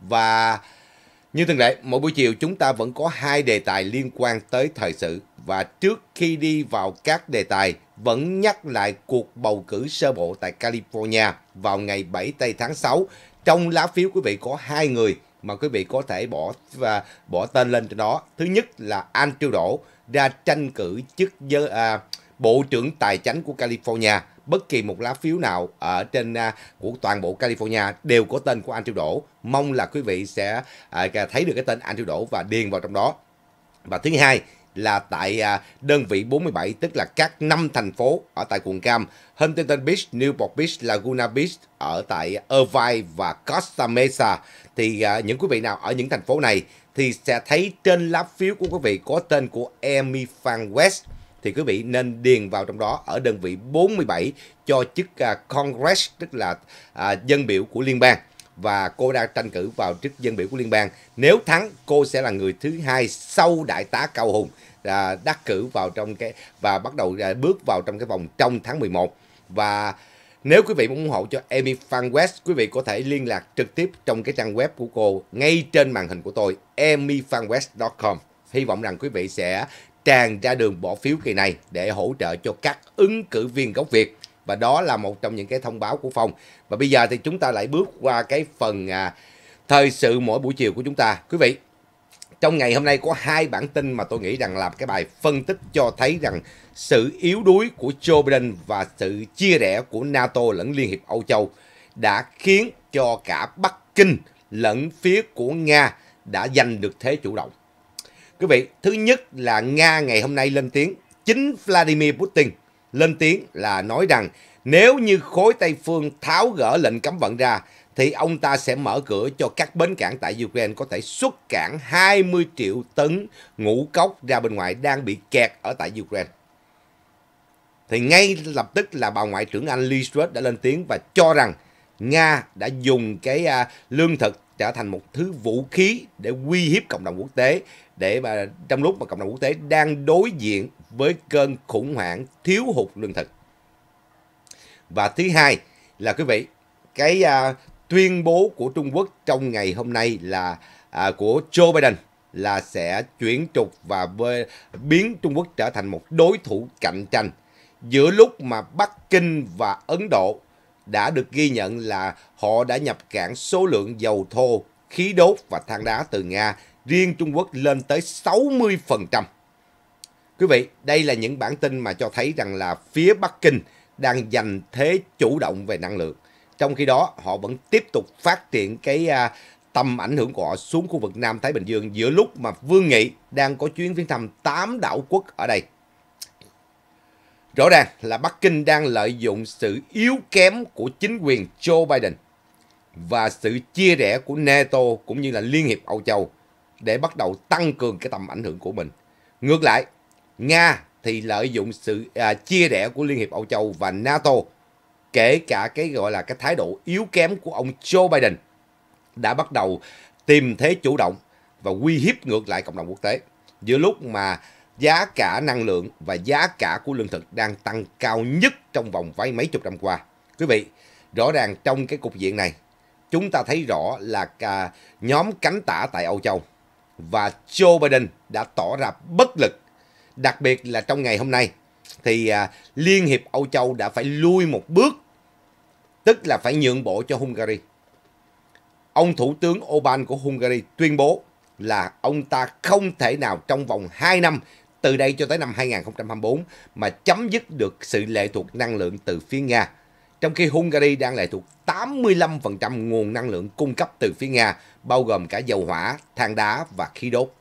Và như thường lệ, mỗi buổi chiều chúng ta vẫn có hai đề tài liên quan tới thời sự. Và trước khi đi vào các đề tài, vẫn nhắc lại cuộc bầu cử sơ bộ tại California vào ngày 7 tây tháng 6. Trong lá phiếu quý vị có hai người mà quý vị có thể bỏ và bỏ tên lên trên đó. Thứ nhất là Andrew Triêu Đỗ ra tranh cử chức giới, à, Bộ trưởng Tài chính của California bất kỳ một lá phiếu nào ở trên à, của toàn bộ California đều có tên của anh Tiêu Đỗ. Mong là quý vị sẽ à, thấy được cái tên anh Tiêu Đỗ và điền vào trong đó. Và thứ hai là tại à, đơn vị 47 tức là các năm thành phố ở tại quận Cam, Huntington Beach, Newport Beach, Laguna Beach ở tại Irvine và Costa Mesa thì những quý vị nào ở những thành phố này thì sẽ thấy trên lá phiếu của quý vị có tên của Amy Fan West thì quý vị nên điền vào trong đó ở đơn vị 47 cho chức uh, Congress tức là uh, dân biểu của liên bang và cô đang tranh cử vào chức dân biểu của liên bang. Nếu thắng, cô sẽ là người thứ hai sau đại tá Cao Hùng à, đắc cử vào trong cái và bắt đầu à, bước vào trong cái vòng trong tháng 11 và nếu quý vị muốn ủng hộ cho Amy Fan West, quý vị có thể liên lạc trực tiếp trong cái trang web của cô ngay trên màn hình của tôi, amyfanwest.com. Hy vọng rằng quý vị sẽ tràn ra đường bỏ phiếu kỳ này để hỗ trợ cho các ứng cử viên gốc Việt. Và đó là một trong những cái thông báo của phong Và bây giờ thì chúng ta lại bước qua cái phần à, thời sự mỗi buổi chiều của chúng ta. Quý vị, trong ngày hôm nay có hai bản tin mà tôi nghĩ rằng làm cái bài phân tích cho thấy rằng sự yếu đuối của Joe Biden và sự chia rẽ của NATO lẫn Liên hiệp Âu Châu đã khiến cho cả Bắc Kinh lẫn phía của Nga đã giành được thế chủ động. Quý vị, thứ nhất là Nga ngày hôm nay lên tiếng, chính Vladimir Putin lên tiếng là nói rằng nếu như khối Tây Phương tháo gỡ lệnh cấm vận ra thì ông ta sẽ mở cửa cho các bến cảng tại Ukraine có thể xuất cảng 20 triệu tấn ngũ cốc ra bên ngoài đang bị kẹt ở tại Ukraine. Thì ngay lập tức là bà Ngoại trưởng Anh Lee Stewart đã lên tiếng và cho rằng Nga đã dùng cái à, lương thực trở thành một thứ vũ khí để uy hiếp cộng đồng quốc tế để mà trong lúc mà cộng đồng quốc tế đang đối diện với cơn khủng hoảng thiếu hụt lương thực. Và thứ hai là quý vị, cái à, tuyên bố của Trung Quốc trong ngày hôm nay là à, của Joe Biden là sẽ chuyển trục và bê, biến Trung Quốc trở thành một đối thủ cạnh tranh giữa lúc mà Bắc Kinh và Ấn Độ đã được ghi nhận là họ đã nhập cảng số lượng dầu thô, khí đốt và than đá từ Nga, riêng Trung Quốc lên tới 60%. Quý vị, đây là những bản tin mà cho thấy rằng là phía Bắc Kinh đang giành thế chủ động về năng lượng. Trong khi đó, họ vẫn tiếp tục phát triển cái à, tầm ảnh hưởng của họ xuống khu vực Nam Thái Bình Dương giữa lúc mà Vương Nghị đang có chuyến viếng thăm 8 đảo quốc ở đây. Rõ ràng là Bắc Kinh đang lợi dụng sự yếu kém của chính quyền Joe Biden và sự chia rẽ của NATO cũng như là Liên hiệp Âu Châu để bắt đầu tăng cường cái tầm ảnh hưởng của mình. Ngược lại, Nga thì lợi dụng sự à, chia rẽ của Liên hiệp Âu Châu và NATO, kể cả cái gọi là cái thái độ yếu kém của ông Joe Biden đã bắt đầu tìm thế chủ động và uy hiếp ngược lại cộng đồng quốc tế. Giữa lúc mà giá cả năng lượng và giá cả của lương thực đang tăng cao nhất trong vòng vài mấy chục năm qua. Quý vị, rõ ràng trong cái cục diện này, chúng ta thấy rõ là à, nhóm cánh tả tại Âu Châu và Joe Biden đã tỏ ra bất lực. Đặc biệt là trong ngày hôm nay, thì à, Liên hiệp Âu Châu đã phải lui một bước, tức là phải nhượng bộ cho Hungary. Ông Thủ tướng Orbán của Hungary tuyên bố là ông ta không thể nào trong vòng 2 năm từ đây cho tới năm 2024 mà chấm dứt được sự lệ thuộc năng lượng từ phía Nga. Trong khi Hungary đang lệ thuộc 85% nguồn năng lượng cung cấp từ phía Nga, bao gồm cả dầu hỏa, than đá và khí đốt.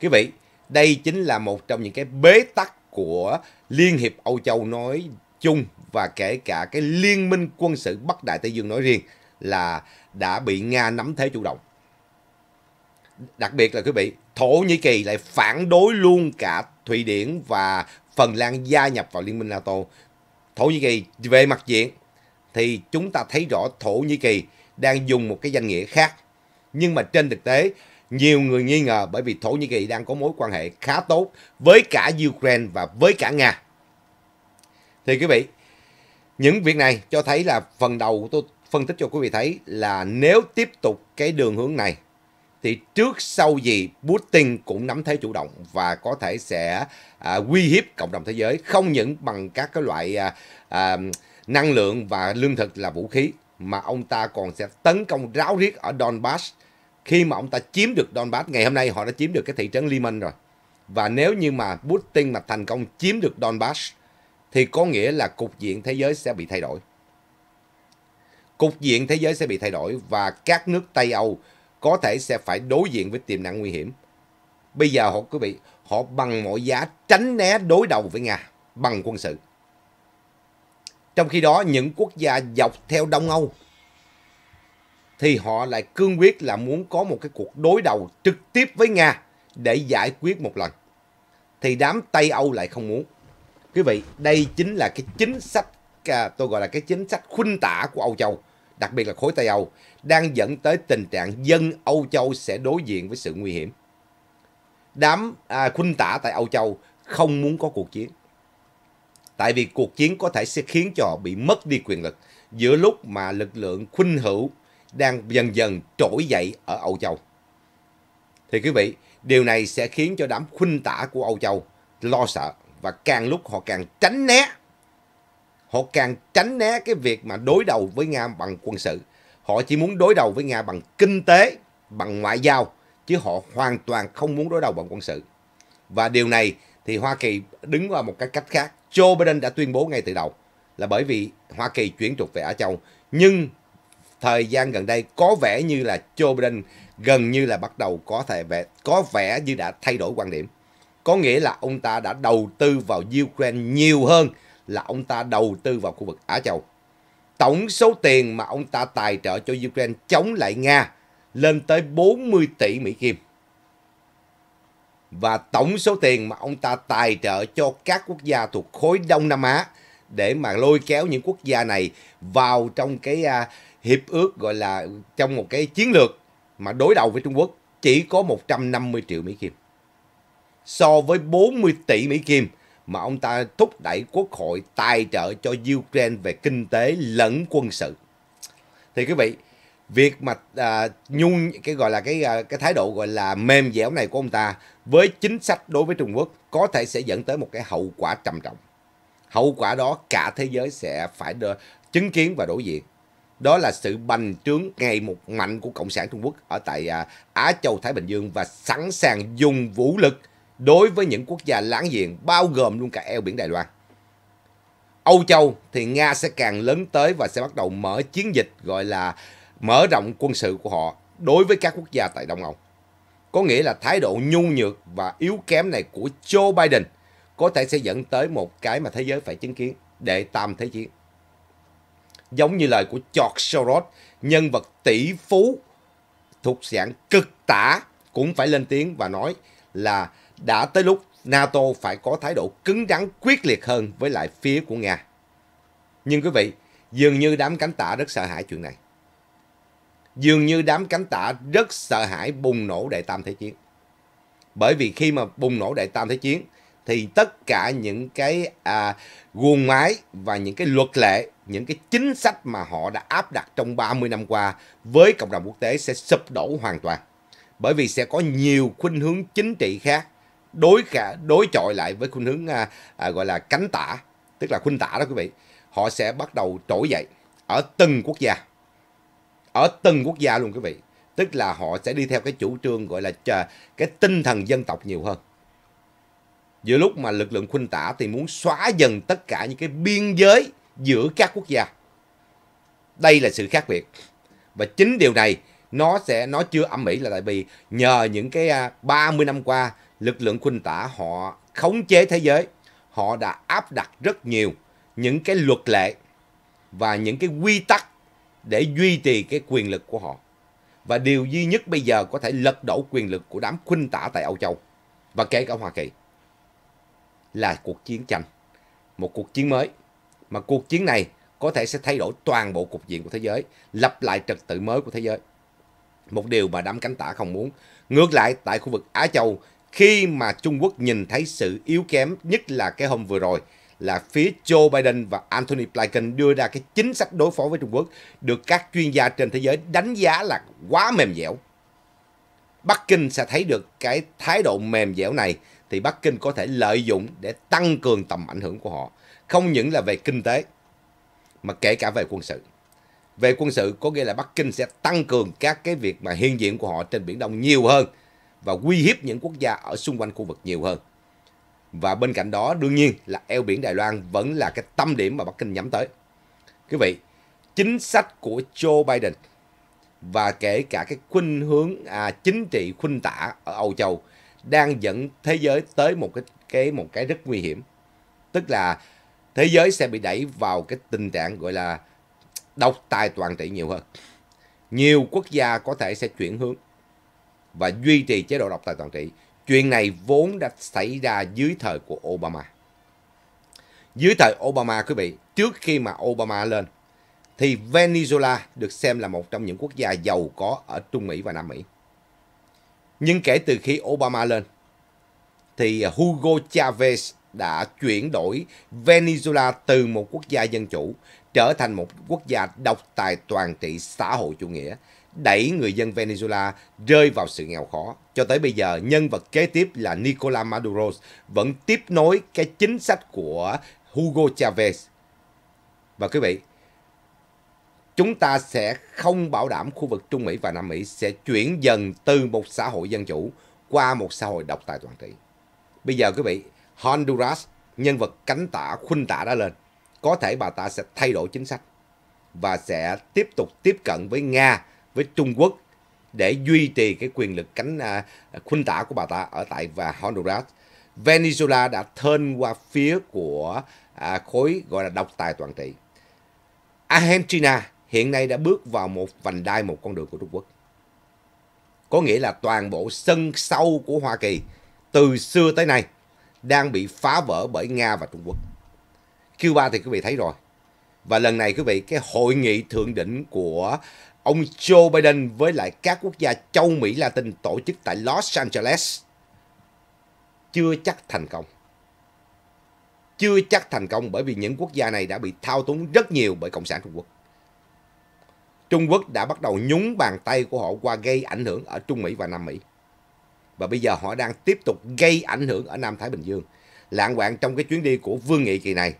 Quý vị, đây chính là một trong những cái bế tắc của Liên hiệp Âu Châu nói chung và kể cả cái liên minh quân sự Bắc Đại Tây Dương nói riêng là đã bị Nga nắm thế chủ động. Đặc biệt là quý vị, Thổ Nhĩ Kỳ lại phản đối luôn cả Thụy Điển và Phần Lan gia nhập vào Liên minh NATO. Thổ Nhĩ Kỳ về mặt diện thì chúng ta thấy rõ Thổ Nhĩ Kỳ đang dùng một cái danh nghĩa khác. Nhưng mà trên thực tế, nhiều người nghi ngờ bởi vì Thổ Nhĩ Kỳ đang có mối quan hệ khá tốt với cả Ukraine và với cả Nga. Thì quý vị, những việc này cho thấy là phần đầu tôi phân tích cho quý vị thấy là nếu tiếp tục cái đường hướng này thì trước sau gì Putin cũng nắm thế chủ động và có thể sẽ à, uy hiếp cộng đồng thế giới không những bằng các cái loại à, à, năng lượng và lương thực là vũ khí mà ông ta còn sẽ tấn công ráo riết ở Donbass khi mà ông ta chiếm được Donbass ngày hôm nay họ đã chiếm được cái thị trấn Liman rồi và nếu như mà Putin mà thành công chiếm được Donbass thì có nghĩa là cục diện thế giới sẽ bị thay đổi cục diện thế giới sẽ bị thay đổi và các nước Tây Âu có thể sẽ phải đối diện với tiềm năng nguy hiểm. Bây giờ họ quý vị, họ bằng mọi giá tránh né đối đầu với Nga bằng quân sự. Trong khi đó, những quốc gia dọc theo Đông Âu thì họ lại cương quyết là muốn có một cái cuộc đối đầu trực tiếp với Nga để giải quyết một lần. Thì đám Tây Âu lại không muốn. Quý vị, đây chính là cái chính sách, à, tôi gọi là cái chính sách khuynh tả của Âu Châu đặc biệt là khối Tây Âu, đang dẫn tới tình trạng dân Âu Châu sẽ đối diện với sự nguy hiểm. Đám à, khuynh tả tại Âu Châu không muốn có cuộc chiến. Tại vì cuộc chiến có thể sẽ khiến cho họ bị mất đi quyền lực giữa lúc mà lực lượng khuynh hữu đang dần dần trỗi dậy ở Âu Châu. Thì quý vị, điều này sẽ khiến cho đám khuynh tả của Âu Châu lo sợ và càng lúc họ càng tránh né Họ càng tránh né cái việc mà đối đầu với Nga bằng quân sự. Họ chỉ muốn đối đầu với Nga bằng kinh tế, bằng ngoại giao, chứ họ hoàn toàn không muốn đối đầu bằng quân sự. Và điều này thì Hoa Kỳ đứng vào một cái cách khác. Joe Biden đã tuyên bố ngay từ đầu là bởi vì Hoa Kỳ chuyển trục về Á Châu. Nhưng thời gian gần đây có vẻ như là Joe Biden gần như là bắt đầu có thể vẻ, có vẻ như đã thay đổi quan điểm. Có nghĩa là ông ta đã đầu tư vào Ukraine nhiều hơn là ông ta đầu tư vào khu vực Á Châu. Tổng số tiền mà ông ta tài trợ cho Ukraine chống lại Nga lên tới 40 tỷ Mỹ Kim. Và tổng số tiền mà ông ta tài trợ cho các quốc gia thuộc khối Đông Nam Á để mà lôi kéo những quốc gia này vào trong cái à, hiệp ước gọi là trong một cái chiến lược mà đối đầu với Trung Quốc chỉ có 150 triệu Mỹ Kim. So với 40 tỷ Mỹ Kim mà ông ta thúc đẩy quốc hội tài trợ cho Ukraine về kinh tế lẫn quân sự. Thì quý vị, việc mà à, nhu cái gọi là cái à, cái thái độ gọi là mềm dẻo này của ông ta với chính sách đối với Trung Quốc có thể sẽ dẫn tới một cái hậu quả trầm trọng. Hậu quả đó cả thế giới sẽ phải đơ, chứng kiến và đối diện. Đó là sự bành trướng ngày một mạnh của Cộng sản Trung Quốc ở tại à, Á Châu Thái Bình Dương và sẵn sàng dùng vũ lực đối với những quốc gia láng giềng bao gồm luôn cả eo biển Đài Loan. Âu Châu thì Nga sẽ càng lớn tới và sẽ bắt đầu mở chiến dịch gọi là mở rộng quân sự của họ đối với các quốc gia tại Đông Âu. Có nghĩa là thái độ nhu nhược và yếu kém này của Joe Biden có thể sẽ dẫn tới một cái mà thế giới phải chứng kiến để tam thế chiến. Giống như lời của George Soros, nhân vật tỷ phú thuộc dạng cực tả cũng phải lên tiếng và nói là đã tới lúc NATO phải có thái độ cứng rắn quyết liệt hơn với lại phía của Nga. Nhưng quý vị, dường như đám cánh tả rất sợ hãi chuyện này. Dường như đám cánh tả rất sợ hãi bùng nổ Đại Tam Thế Chiến. Bởi vì khi mà bùng nổ Đại Tam Thế Chiến thì tất cả những cái à, guồng máy và những cái luật lệ, những cái chính sách mà họ đã áp đặt trong 30 năm qua với cộng đồng quốc tế sẽ sụp đổ hoàn toàn. Bởi vì sẽ có nhiều khuynh hướng chính trị khác đối cả đối chọi lại với khuynh hướng à, à, gọi là cánh tả tức là khuynh tả đó quý vị họ sẽ bắt đầu trỗi dậy ở từng quốc gia ở từng quốc gia luôn quý vị tức là họ sẽ đi theo cái chủ trương gọi là cái tinh thần dân tộc nhiều hơn giữa lúc mà lực lượng khuynh tả thì muốn xóa dần tất cả những cái biên giới giữa các quốc gia đây là sự khác biệt và chính điều này nó sẽ nó chưa âm mỹ là tại vì nhờ những cái 30 à, năm qua lực lượng khuynh tả họ khống chế thế giới, họ đã áp đặt rất nhiều những cái luật lệ và những cái quy tắc để duy trì cái quyền lực của họ. Và điều duy nhất bây giờ có thể lật đổ quyền lực của đám khuynh tả tại Âu Châu và kể cả Hoa Kỳ là cuộc chiến tranh, một cuộc chiến mới. Mà cuộc chiến này có thể sẽ thay đổi toàn bộ cục diện của thế giới, lập lại trật tự mới của thế giới. Một điều mà đám cánh tả không muốn. Ngược lại, tại khu vực Á Châu, khi mà Trung Quốc nhìn thấy sự yếu kém nhất là cái hôm vừa rồi là phía Joe Biden và Anthony Blinken đưa ra cái chính sách đối phó với Trung Quốc được các chuyên gia trên thế giới đánh giá là quá mềm dẻo. Bắc Kinh sẽ thấy được cái thái độ mềm dẻo này thì Bắc Kinh có thể lợi dụng để tăng cường tầm ảnh hưởng của họ. Không những là về kinh tế mà kể cả về quân sự. Về quân sự có nghĩa là Bắc Kinh sẽ tăng cường các cái việc mà hiện diện của họ trên Biển Đông nhiều hơn và uy hiếp những quốc gia ở xung quanh khu vực nhiều hơn. Và bên cạnh đó đương nhiên là eo biển Đài Loan vẫn là cái tâm điểm mà Bắc Kinh nhắm tới. Quý vị, chính sách của Joe Biden và kể cả cái khuynh hướng à, chính trị khuynh tả ở Âu Châu đang dẫn thế giới tới một cái cái một cái rất nguy hiểm. Tức là thế giới sẽ bị đẩy vào cái tình trạng gọi là độc tài toàn trị nhiều hơn. Nhiều quốc gia có thể sẽ chuyển hướng và duy trì chế độ độc tài toàn trị. Chuyện này vốn đã xảy ra dưới thời của Obama. Dưới thời Obama quý vị, trước khi mà Obama lên thì Venezuela được xem là một trong những quốc gia giàu có ở Trung Mỹ và Nam Mỹ. Nhưng kể từ khi Obama lên thì Hugo Chavez đã chuyển đổi Venezuela từ một quốc gia dân chủ trở thành một quốc gia độc tài toàn trị xã hội chủ nghĩa đẩy người dân Venezuela rơi vào sự nghèo khó. Cho tới bây giờ, nhân vật kế tiếp là Nicolás Maduro vẫn tiếp nối cái chính sách của Hugo Chavez. Và quý vị, chúng ta sẽ không bảo đảm khu vực Trung Mỹ và Nam Mỹ sẽ chuyển dần từ một xã hội dân chủ qua một xã hội độc tài toàn trị. Bây giờ quý vị, Honduras, nhân vật cánh tả, khuynh tả đã lên. Có thể bà ta sẽ thay đổi chính sách và sẽ tiếp tục tiếp cận với Nga với Trung Quốc để duy trì cái quyền lực cánh à, khuynh tả của bà ta ở tại và Honduras. Venezuela đã thơn qua phía của à, khối gọi là độc tài toàn trị. Argentina hiện nay đã bước vào một vành đai một con đường của Trung Quốc. Có nghĩa là toàn bộ sân sâu của Hoa Kỳ từ xưa tới nay đang bị phá vỡ bởi Nga và Trung Quốc. Cuba thì quý vị thấy rồi. Và lần này quý vị, cái hội nghị thượng đỉnh của ông Joe Biden với lại các quốc gia châu Mỹ Latin tổ chức tại Los Angeles chưa chắc thành công. Chưa chắc thành công bởi vì những quốc gia này đã bị thao túng rất nhiều bởi Cộng sản Trung Quốc. Trung Quốc đã bắt đầu nhúng bàn tay của họ qua gây ảnh hưởng ở Trung Mỹ và Nam Mỹ. Và bây giờ họ đang tiếp tục gây ảnh hưởng ở Nam Thái Bình Dương. Lạng quạng trong cái chuyến đi của Vương Nghị kỳ này,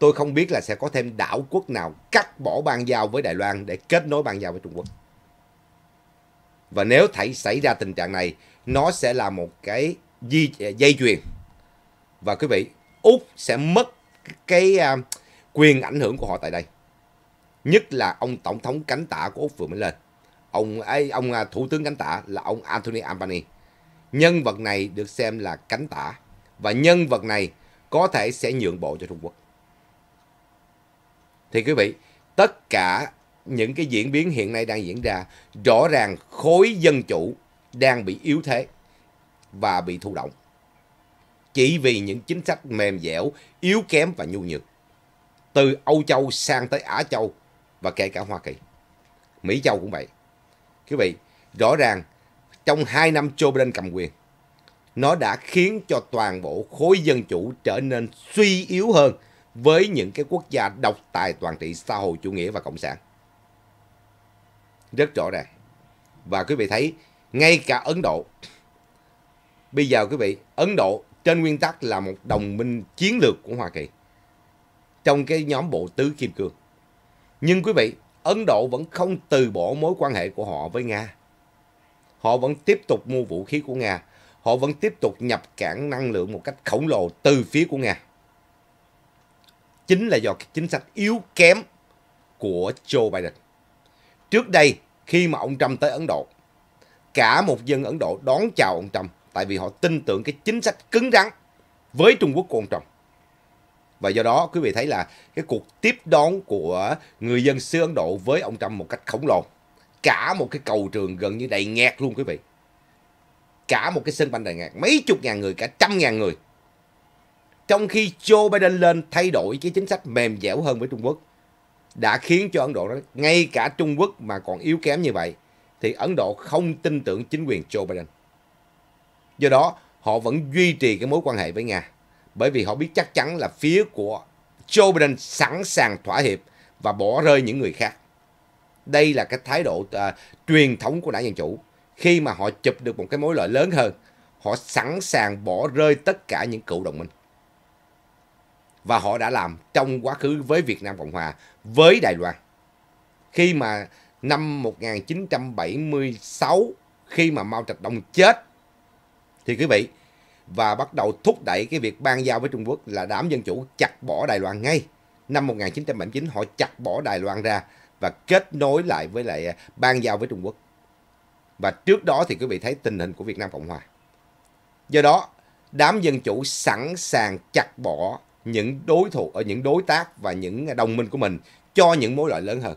tôi không biết là sẽ có thêm đảo quốc nào cắt bỏ bang giao với Đài Loan để kết nối bang giao với Trung Quốc. Và nếu thảy xảy ra tình trạng này, nó sẽ là một cái di, dây chuyền. Và quý vị, Úc sẽ mất cái à, quyền ảnh hưởng của họ tại đây. Nhất là ông tổng thống cánh tả của Úc vừa mới lên. Ông ấy, ông à, thủ tướng cánh tả là ông Anthony Albanese. Nhân vật này được xem là cánh tả và nhân vật này có thể sẽ nhượng bộ cho Trung Quốc. Thì quý vị, tất cả những cái diễn biến hiện nay đang diễn ra, rõ ràng khối dân chủ đang bị yếu thế và bị thụ động. Chỉ vì những chính sách mềm dẻo, yếu kém và nhu nhược. Từ Âu Châu sang tới Á Châu và kể cả Hoa Kỳ. Mỹ Châu cũng vậy. Quý vị, rõ ràng trong hai năm Joe Biden cầm quyền, nó đã khiến cho toàn bộ khối dân chủ trở nên suy yếu hơn với những cái quốc gia độc tài toàn trị xã hội chủ nghĩa và cộng sản. Rất rõ ràng. Và quý vị thấy, ngay cả Ấn Độ, bây giờ quý vị, Ấn Độ trên nguyên tắc là một đồng minh chiến lược của Hoa Kỳ trong cái nhóm bộ tứ kim cương. Nhưng quý vị, Ấn Độ vẫn không từ bỏ mối quan hệ của họ với Nga. Họ vẫn tiếp tục mua vũ khí của Nga. Họ vẫn tiếp tục nhập cảng năng lượng một cách khổng lồ từ phía của Nga chính là do chính sách yếu kém của Joe Biden. Trước đây, khi mà ông Trump tới Ấn Độ, cả một dân Ấn Độ đón chào ông Trump tại vì họ tin tưởng cái chính sách cứng rắn với Trung Quốc của ông Trump. Và do đó quý vị thấy là cái cuộc tiếp đón của người dân xứ Ấn Độ với ông Trump một cách khổng lồ. Cả một cái cầu trường gần như đầy nghẹt luôn quý vị. Cả một cái sân banh đầy nghẹt, mấy chục ngàn người, cả trăm ngàn người trong khi Joe Biden lên thay đổi cái chính sách mềm dẻo hơn với Trung Quốc đã khiến cho Ấn Độ đó, ngay cả Trung Quốc mà còn yếu kém như vậy thì Ấn Độ không tin tưởng chính quyền Joe Biden. Do đó, họ vẫn duy trì cái mối quan hệ với Nga bởi vì họ biết chắc chắn là phía của Joe Biden sẵn sàng thỏa hiệp và bỏ rơi những người khác. Đây là cái thái độ à, truyền thống của đảng Dân Chủ. Khi mà họ chụp được một cái mối lợi lớn hơn, họ sẵn sàng bỏ rơi tất cả những cựu đồng minh và họ đã làm trong quá khứ với Việt Nam Cộng Hòa, với Đài Loan. Khi mà năm 1976 khi mà Mao Trạch Đông chết thì quý vị và bắt đầu thúc đẩy cái việc ban giao với Trung Quốc là đám dân chủ chặt bỏ Đài Loan ngay. Năm 1979 họ chặt bỏ Đài Loan ra và kết nối lại với lại à, ban giao với Trung Quốc. Và trước đó thì quý vị thấy tình hình của Việt Nam Cộng Hòa. Do đó, đám dân chủ sẵn sàng chặt bỏ những đối thủ ở những đối tác và những đồng minh của mình cho những mối lợi lớn hơn.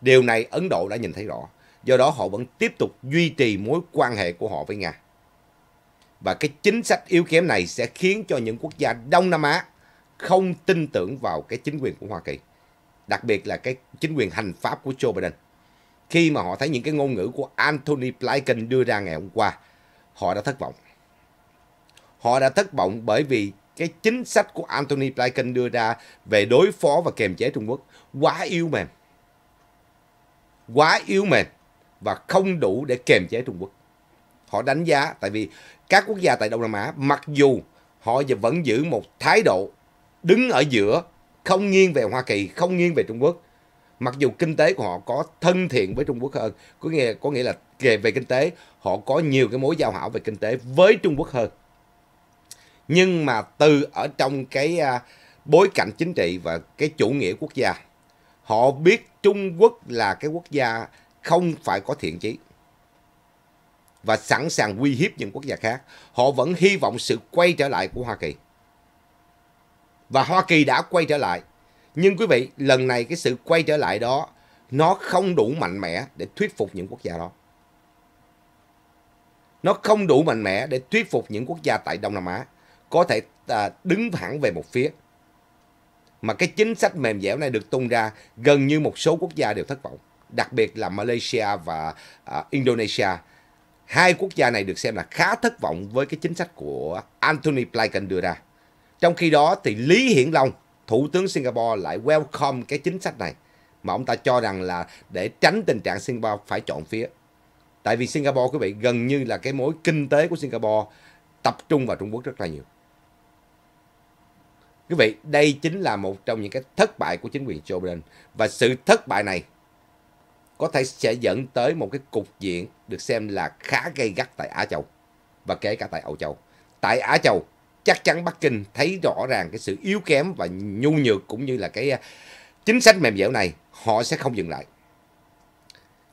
Điều này Ấn Độ đã nhìn thấy rõ, do đó họ vẫn tiếp tục duy trì mối quan hệ của họ với Nga. Và cái chính sách yếu kém này sẽ khiến cho những quốc gia Đông Nam Á không tin tưởng vào cái chính quyền của Hoa Kỳ, đặc biệt là cái chính quyền hành pháp của Joe Biden. Khi mà họ thấy những cái ngôn ngữ của Anthony Blinken đưa ra ngày hôm qua, họ đã thất vọng. Họ đã thất vọng bởi vì cái chính sách của Anthony Blinken đưa ra về đối phó và kiềm chế Trung Quốc quá yếu mềm. Quá yếu mềm và không đủ để kiềm chế Trung Quốc. Họ đánh giá tại vì các quốc gia tại Đông Nam Á mặc dù họ vẫn giữ một thái độ đứng ở giữa không nghiêng về Hoa Kỳ, không nghiêng về Trung Quốc. Mặc dù kinh tế của họ có thân thiện với Trung Quốc hơn, có nghĩa, có nghĩa là về kinh tế, họ có nhiều cái mối giao hảo về kinh tế với Trung Quốc hơn nhưng mà từ ở trong cái à, bối cảnh chính trị và cái chủ nghĩa quốc gia họ biết Trung Quốc là cái quốc gia không phải có thiện chí và sẵn sàng uy hiếp những quốc gia khác họ vẫn hy vọng sự quay trở lại của Hoa Kỳ và Hoa Kỳ đã quay trở lại nhưng quý vị lần này cái sự quay trở lại đó nó không đủ mạnh mẽ để thuyết phục những quốc gia đó nó không đủ mạnh mẽ để thuyết phục những quốc gia tại Đông Nam Á có thể à, đứng thẳng về một phía. Mà cái chính sách mềm dẻo này được tung ra gần như một số quốc gia đều thất vọng, đặc biệt là Malaysia và à, Indonesia. Hai quốc gia này được xem là khá thất vọng với cái chính sách của Anthony Blinken đưa ra. Trong khi đó thì Lý Hiển Long, Thủ tướng Singapore lại welcome cái chính sách này mà ông ta cho rằng là để tránh tình trạng Singapore phải chọn phía. Tại vì Singapore quý vị gần như là cái mối kinh tế của Singapore tập trung vào Trung Quốc rất là nhiều. Quý vị, đây chính là một trong những cái thất bại của chính quyền Joe Biden. Và sự thất bại này có thể sẽ dẫn tới một cái cục diện được xem là khá gây gắt tại Á Châu và kể cả tại Âu Châu. Tại Á Châu, chắc chắn Bắc Kinh thấy rõ ràng cái sự yếu kém và nhu nhược cũng như là cái à, chính sách mềm dẻo này, họ sẽ không dừng lại.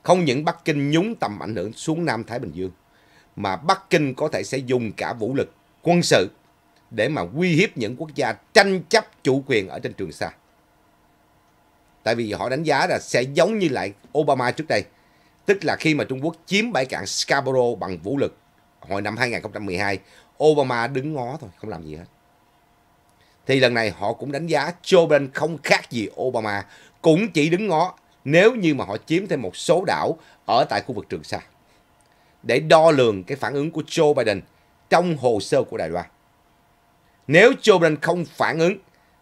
Không những Bắc Kinh nhúng tầm ảnh hưởng xuống Nam Thái Bình Dương, mà Bắc Kinh có thể sẽ dùng cả vũ lực quân sự để mà uy hiếp những quốc gia tranh chấp chủ quyền ở trên Trường Sa. Tại vì họ đánh giá là sẽ giống như lại Obama trước đây. Tức là khi mà Trung Quốc chiếm bãi cạn Scarborough bằng vũ lực hồi năm 2012, Obama đứng ngó thôi, không làm gì hết. Thì lần này họ cũng đánh giá Joe Biden không khác gì Obama, cũng chỉ đứng ngó nếu như mà họ chiếm thêm một số đảo ở tại khu vực Trường Sa. Để đo lường cái phản ứng của Joe Biden trong hồ sơ của Đài Loan. Nếu Joe Biden không phản ứng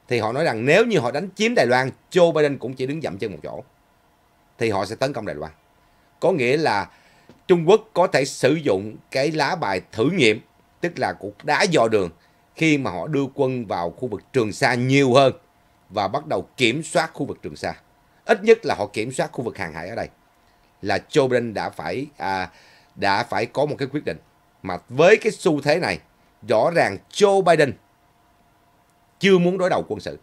thì họ nói rằng nếu như họ đánh chiếm Đài Loan, Joe Biden cũng chỉ đứng dậm chân một chỗ thì họ sẽ tấn công Đài Loan. Có nghĩa là Trung Quốc có thể sử dụng cái lá bài thử nghiệm, tức là cuộc đá dò đường khi mà họ đưa quân vào khu vực Trường Sa nhiều hơn và bắt đầu kiểm soát khu vực Trường Sa. Ít nhất là họ kiểm soát khu vực hàng hải ở đây. Là Joe Biden đã phải à, đã phải có một cái quyết định. Mà với cái xu thế này, rõ ràng Joe Biden chưa muốn đối đầu quân sự.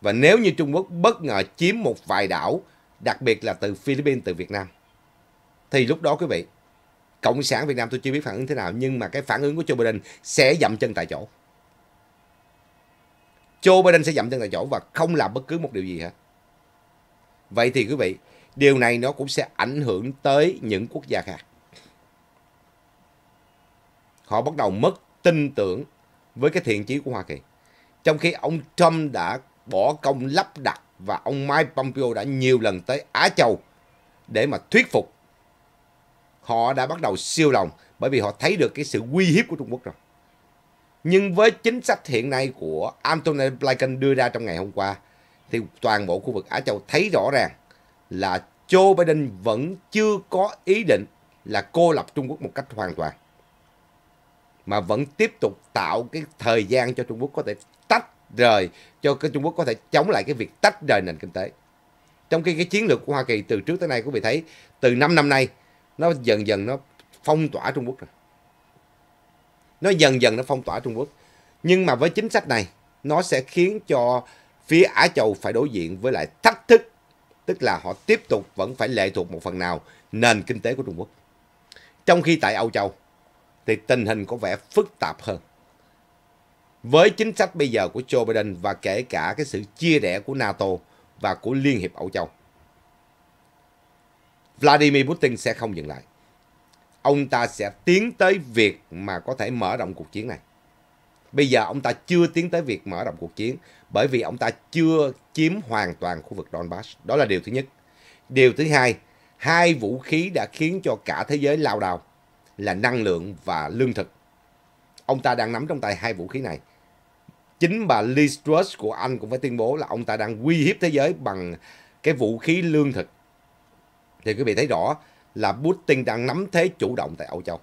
Và nếu như Trung Quốc bất ngờ chiếm một vài đảo, đặc biệt là từ Philippines, từ Việt Nam, thì lúc đó quý vị, Cộng sản Việt Nam tôi chưa biết phản ứng thế nào, nhưng mà cái phản ứng của Joe Biden sẽ dậm chân tại chỗ. Joe Biden sẽ dậm chân tại chỗ và không làm bất cứ một điều gì hết. Vậy thì quý vị, điều này nó cũng sẽ ảnh hưởng tới những quốc gia khác. Họ bắt đầu mất tin tưởng với cái thiện chí của Hoa Kỳ. Trong khi ông Trump đã bỏ công lắp đặt và ông Mike Pompeo đã nhiều lần tới Á Châu để mà thuyết phục. Họ đã bắt đầu siêu lòng bởi vì họ thấy được cái sự uy hiếp của Trung Quốc rồi. Nhưng với chính sách hiện nay của Antony Blinken đưa ra trong ngày hôm qua thì toàn bộ khu vực Á Châu thấy rõ ràng là Joe Biden vẫn chưa có ý định là cô lập Trung Quốc một cách hoàn toàn mà vẫn tiếp tục tạo cái thời gian cho Trung Quốc có thể tách rời cho cái Trung Quốc có thể chống lại cái việc tách rời nền kinh tế. Trong khi cái chiến lược của Hoa Kỳ từ trước tới nay quý vị thấy từ 5 năm nay nó dần dần nó phong tỏa Trung Quốc rồi. Nó dần dần nó phong tỏa Trung Quốc. Nhưng mà với chính sách này nó sẽ khiến cho phía Á Châu phải đối diện với lại thách thức tức là họ tiếp tục vẫn phải lệ thuộc một phần nào nền kinh tế của Trung Quốc. Trong khi tại Âu Châu thì tình hình có vẻ phức tạp hơn. Với chính sách bây giờ của Joe Biden và kể cả cái sự chia rẽ của NATO và của Liên hiệp Âu Châu, Vladimir Putin sẽ không dừng lại. Ông ta sẽ tiến tới việc mà có thể mở rộng cuộc chiến này. Bây giờ ông ta chưa tiến tới việc mở rộng cuộc chiến bởi vì ông ta chưa chiếm hoàn toàn khu vực Donbass. Đó là điều thứ nhất. Điều thứ hai, hai vũ khí đã khiến cho cả thế giới lao đao là năng lượng và lương thực. Ông ta đang nắm trong tay hai vũ khí này. Chính bà Liz Truss của Anh cũng phải tuyên bố là ông ta đang uy hiếp thế giới bằng cái vũ khí lương thực. Thì quý vị thấy rõ là Putin đang nắm thế chủ động tại Âu Châu.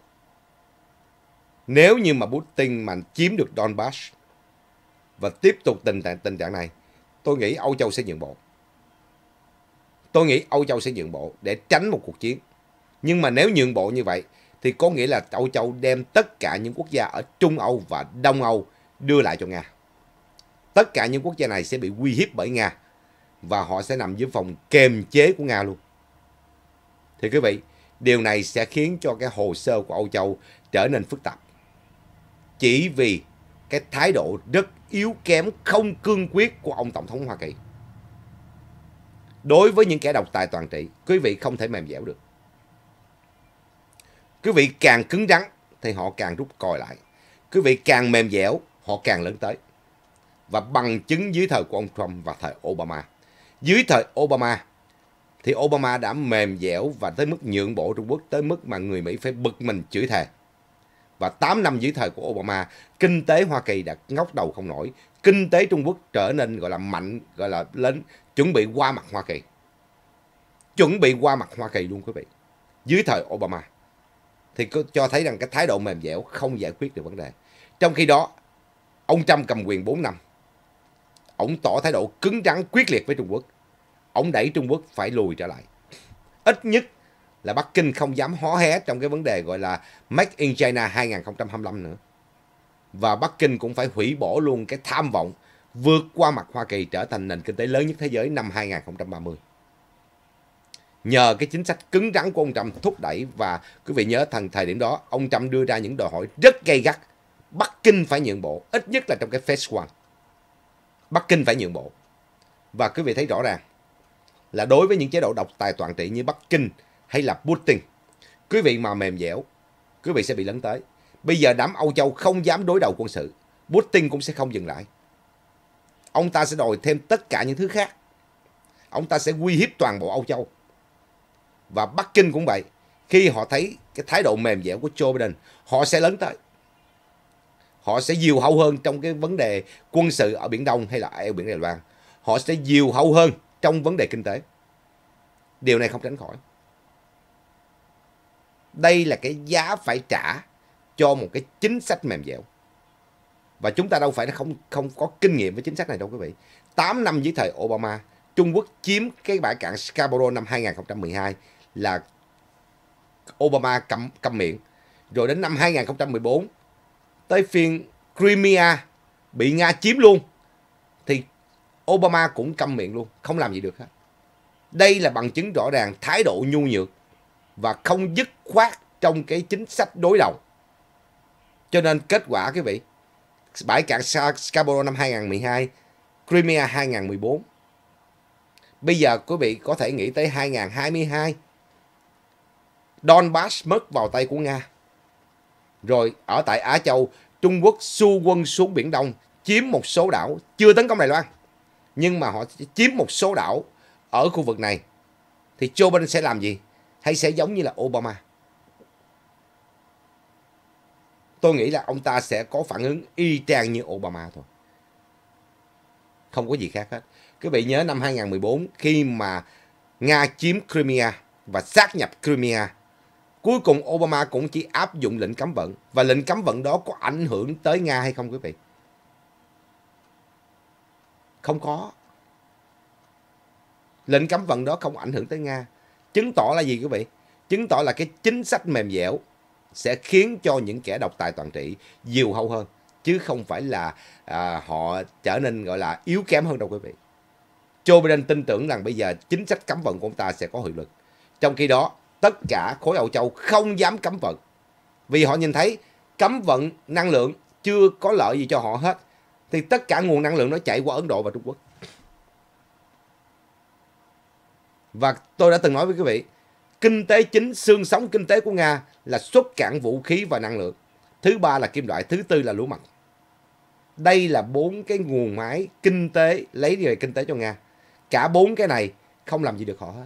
Nếu như mà Putin mà chiếm được Donbass và tiếp tục tình trạng, tình trạng này, tôi nghĩ Âu Châu sẽ nhượng bộ. Tôi nghĩ Âu Châu sẽ nhượng bộ để tránh một cuộc chiến. Nhưng mà nếu nhượng bộ như vậy thì có nghĩa là Âu Châu đem tất cả những quốc gia ở Trung Âu và Đông Âu đưa lại cho Nga. Tất cả những quốc gia này sẽ bị uy hiếp bởi Nga và họ sẽ nằm dưới phòng kềm chế của Nga luôn. Thì quý vị, điều này sẽ khiến cho cái hồ sơ của Âu Châu trở nên phức tạp. Chỉ vì cái thái độ rất yếu kém không cương quyết của ông Tổng thống Hoa Kỳ. Đối với những kẻ độc tài toàn trị, quý vị không thể mềm dẻo được. Quý vị càng cứng rắn thì họ càng rút còi lại. Quý vị càng mềm dẻo, họ càng lớn tới. Và bằng chứng dưới thời của ông Trump và thời Obama. Dưới thời Obama thì Obama đã mềm dẻo và tới mức nhượng bộ Trung Quốc tới mức mà người Mỹ phải bực mình chửi thề. Và 8 năm dưới thời của Obama, kinh tế Hoa Kỳ đã ngóc đầu không nổi. Kinh tế Trung Quốc trở nên gọi là mạnh, gọi là lớn chuẩn bị qua mặt Hoa Kỳ. Chuẩn bị qua mặt Hoa Kỳ luôn quý vị. Dưới thời Obama thì cho thấy rằng cái thái độ mềm dẻo không giải quyết được vấn đề. Trong khi đó, ông Trump cầm quyền 4 năm, ông tỏ thái độ cứng rắn quyết liệt với Trung Quốc. Ông đẩy Trung Quốc phải lùi trở lại. Ít nhất là Bắc Kinh không dám hó hé trong cái vấn đề gọi là Make in China 2025 nữa. Và Bắc Kinh cũng phải hủy bỏ luôn cái tham vọng vượt qua mặt Hoa Kỳ trở thành nền kinh tế lớn nhất thế giới năm 2030 nhờ cái chính sách cứng rắn của ông Trump thúc đẩy và quý vị nhớ thằng thời điểm đó ông Trump đưa ra những đòi hỏi rất gay gắt Bắc Kinh phải nhượng bộ ít nhất là trong cái phase one Bắc Kinh phải nhượng bộ và quý vị thấy rõ ràng là đối với những chế độ độc tài toàn trị như Bắc Kinh hay là Putin quý vị mà mềm dẻo quý vị sẽ bị lấn tới bây giờ đám Âu Châu không dám đối đầu quân sự Putin cũng sẽ không dừng lại ông ta sẽ đòi thêm tất cả những thứ khác ông ta sẽ uy hiếp toàn bộ Âu Châu và Bắc Kinh cũng vậy. Khi họ thấy cái thái độ mềm dẻo của Joe Biden, họ sẽ lớn tới. Họ sẽ diều hậu hơn trong cái vấn đề quân sự ở Biển Đông hay là ở Biển Đài Loan. Họ sẽ diều hậu hơn trong vấn đề kinh tế. Điều này không tránh khỏi. Đây là cái giá phải trả cho một cái chính sách mềm dẻo. Và chúng ta đâu phải không không có kinh nghiệm với chính sách này đâu quý vị. 8 năm dưới thời Obama, Trung Quốc chiếm cái bãi cạn Scarborough năm 2012 là Obama cấm câm miệng. Rồi đến năm 2014 tới phiên Crimea bị Nga chiếm luôn thì Obama cũng câm miệng luôn, không làm gì được hết. Đây là bằng chứng rõ ràng thái độ nhu nhược và không dứt khoát trong cái chính sách đối đầu. Cho nên kết quả quý vị, bãi cạn Scarborough năm 2012, Crimea 2014. Bây giờ quý vị có thể nghĩ tới 2022 Donbass mất vào tay của Nga. Rồi ở tại Á Châu, Trung Quốc xu quân xuống Biển Đông, chiếm một số đảo, chưa tấn công Đài Loan, nhưng mà họ chiếm một số đảo ở khu vực này. Thì Joe Biden sẽ làm gì? Hay sẽ giống như là Obama? Tôi nghĩ là ông ta sẽ có phản ứng y chang như Obama thôi. Không có gì khác hết. Quý vị nhớ năm 2014 khi mà Nga chiếm Crimea và sát nhập Crimea Cuối cùng Obama cũng chỉ áp dụng lệnh cấm vận. Và lệnh cấm vận đó có ảnh hưởng tới Nga hay không quý vị? Không có. Lệnh cấm vận đó không ảnh hưởng tới Nga. Chứng tỏ là gì quý vị? Chứng tỏ là cái chính sách mềm dẻo sẽ khiến cho những kẻ độc tài toàn trị nhiều hậu hơn. Chứ không phải là à, họ trở nên gọi là yếu kém hơn đâu quý vị. Joe Biden tin tưởng rằng bây giờ chính sách cấm vận của ông ta sẽ có hiệu lực. Trong khi đó, tất cả khối Âu Châu không dám cấm vận. Vì họ nhìn thấy cấm vận năng lượng chưa có lợi gì cho họ hết. Thì tất cả nguồn năng lượng nó chạy qua Ấn Độ và Trung Quốc. Và tôi đã từng nói với quý vị, kinh tế chính, xương sống kinh tế của Nga là xuất cản vũ khí và năng lượng. Thứ ba là kim loại, thứ tư là lúa mạch. Đây là bốn cái nguồn máy kinh tế lấy về kinh tế cho Nga. Cả bốn cái này không làm gì được họ hết.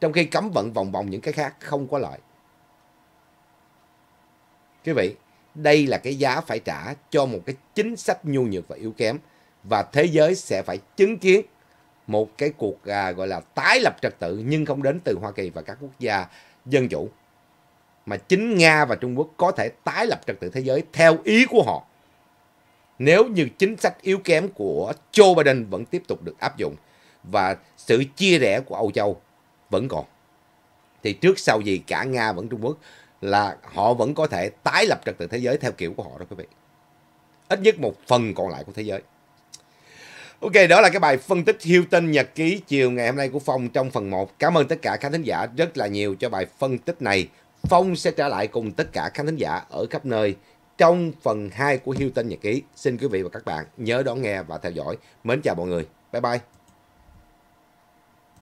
Trong khi cấm vận vòng vòng những cái khác không có lợi. Quý vị, đây là cái giá phải trả cho một cái chính sách nhu nhược và yếu kém. Và thế giới sẽ phải chứng kiến một cái cuộc à, gọi là tái lập trật tự nhưng không đến từ Hoa Kỳ và các quốc gia dân chủ. Mà chính Nga và Trung Quốc có thể tái lập trật tự thế giới theo ý của họ. Nếu như chính sách yếu kém của Joe Biden vẫn tiếp tục được áp dụng và sự chia rẽ của Âu Châu vẫn còn. Thì trước sau gì cả Nga vẫn Trung Quốc là họ vẫn có thể tái lập trật tự thế giới theo kiểu của họ đó quý vị. Ít nhất một phần còn lại của thế giới. Ok, đó là cái bài phân tích Hilton nhật ký chiều ngày hôm nay của Phong trong phần 1. Cảm ơn tất cả khán thính giả rất là nhiều cho bài phân tích này. Phong sẽ trở lại cùng tất cả khán thính giả ở khắp nơi trong phần 2 của Hilton nhật ký. Xin quý vị và các bạn nhớ đón nghe và theo dõi. Mến chào mọi người. Bye bye.